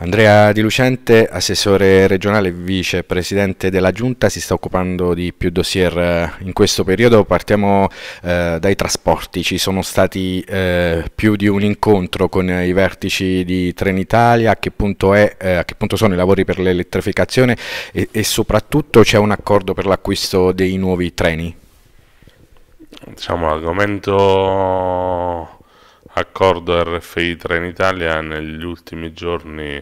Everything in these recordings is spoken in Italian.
Andrea Di Lucente, assessore regionale e vicepresidente della Giunta, si sta occupando di più dossier eh, in questo periodo. Partiamo eh, dai trasporti. Ci sono stati eh, più di un incontro con i vertici di Trenitalia, a che punto, è, eh, a che punto sono i lavori per l'elettrificazione e, e soprattutto c'è un accordo per l'acquisto dei nuovi treni? Diciamo l'argomento accordo RFI Trenitalia negli ultimi giorni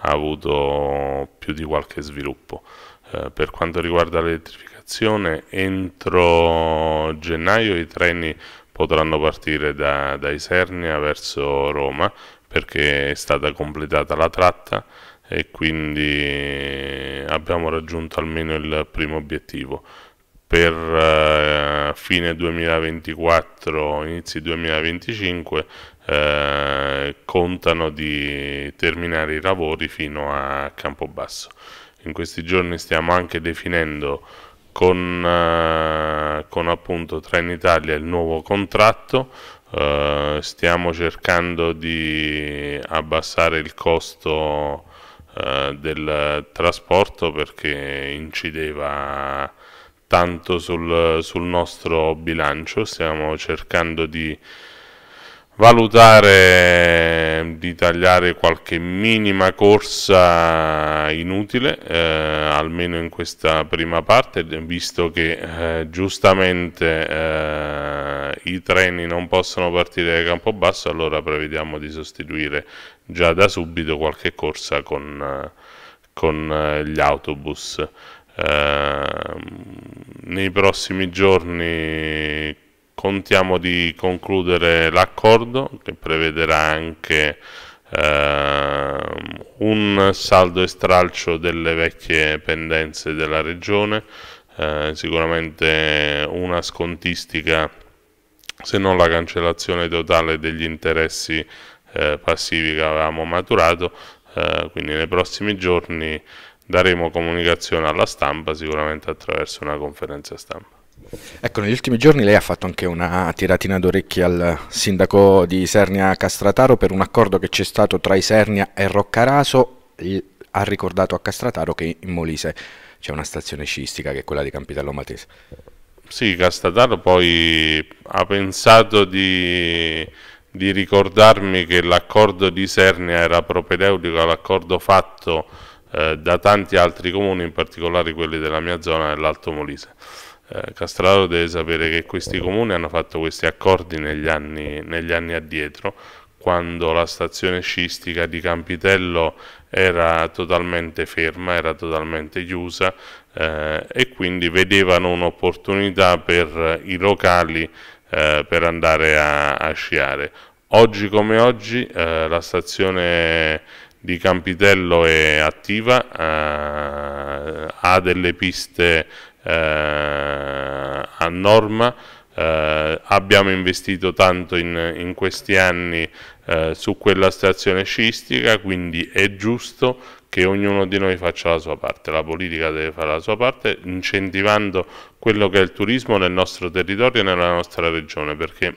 ha avuto più di qualche sviluppo. Eh, per quanto riguarda l'elettrificazione, entro gennaio i treni potranno partire da, da Isernia verso Roma perché è stata completata la tratta e quindi abbiamo raggiunto almeno il primo obiettivo per eh, fine 2024, inizi 2025 eh, contano di terminare i lavori fino a Campobasso. In questi giorni stiamo anche definendo con, eh, con appunto Trenitalia il nuovo contratto, eh, stiamo cercando di abbassare il costo eh, del trasporto perché incideva tanto sul, sul nostro bilancio, stiamo cercando di valutare di tagliare qualche minima corsa inutile, eh, almeno in questa prima parte, visto che eh, giustamente eh, i treni non possono partire da campo basso, allora prevediamo di sostituire già da subito qualche corsa con, eh, con eh, gli autobus. Eh, nei prossimi giorni contiamo di concludere l'accordo che prevederà anche eh, un saldo e stralcio delle vecchie pendenze della regione, eh, sicuramente una scontistica se non la cancellazione totale degli interessi eh, passivi che avevamo maturato, eh, quindi nei prossimi giorni daremo comunicazione alla stampa sicuramente attraverso una conferenza stampa. Ecco, negli ultimi giorni lei ha fatto anche una tiratina d'orecchi al sindaco di Sernia Castrataro per un accordo che c'è stato tra Isernia e Roccaraso. Ha ricordato a Castrataro che in Molise c'è una stazione sciistica che è quella di Campitello Matese. Sì, Castrataro poi ha pensato di, di ricordarmi che l'accordo di Sernia era propedeutico all'accordo fatto eh, da tanti altri comuni, in particolare quelli della mia zona dell'Alto Molise. Eh, Castraro deve sapere che questi comuni hanno fatto questi accordi negli anni, negli anni addietro, quando la stazione scistica di Campitello era totalmente ferma, era totalmente chiusa eh, e quindi vedevano un'opportunità per i locali eh, per andare a, a, sciare. Oggi come oggi eh, la stazione di Campitello è attiva, eh, ha delle piste eh, a norma, eh, abbiamo investito tanto in, in questi anni eh, su quella stazione sciistica, quindi è giusto che ognuno di noi faccia la sua parte, la politica deve fare la sua parte incentivando quello che è il turismo nel nostro territorio e nella nostra regione, perché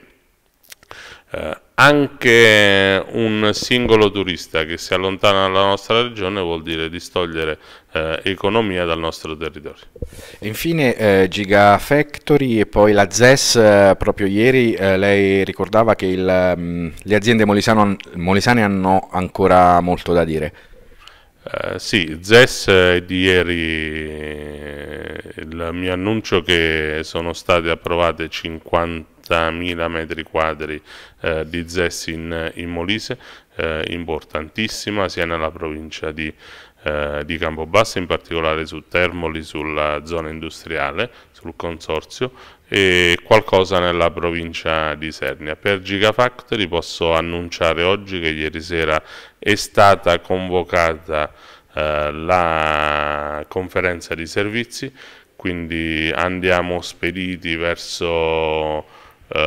eh, anche un singolo turista che si allontana dalla nostra regione vuol dire distogliere eh, economia dal nostro territorio. Infine eh, Gigafactory e poi la ZES, eh, proprio ieri eh, lei ricordava che il, mh, mm, le aziende molisane hanno ancora molto da dire. Uh, sì, ZES di ieri eh, il mio annuncio che sono state approvate 50 60.000 metri quadri eh, di zessi in, in Molise, eh, importantissima sia nella provincia di, eh, di Campobasso, in particolare su Termoli, sulla zona industriale, sul consorzio, e qualcosa nella provincia di Sernia. Per Gigafactory posso annunciare oggi che ieri sera è stata convocata eh, la conferenza di servizi, quindi andiamo spediti verso eh,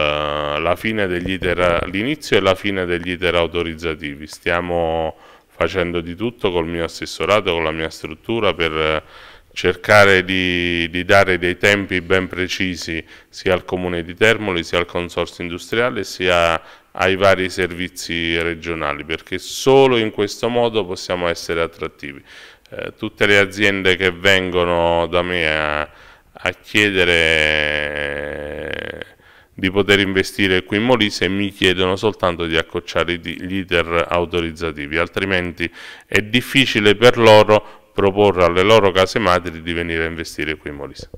la fine degli iter, l'inizio e la fine degli iter autorizzativi. Stiamo facendo di tutto col mio assessorato, con la mia struttura per cercare di, di, dare dei tempi ben precisi sia al Comune di Termoli, sia al Consorzio Industriale, sia ai vari servizi regionali, perché solo in questo modo possiamo essere attrattivi. Eh, tutte le aziende che vengono da me a, a chiedere di poter investire qui in Molise e mi chiedono soltanto di accocciare gli iter autorizzativi, altrimenti è difficile per loro proporre alle loro case madri di venire a investire qui in Molise.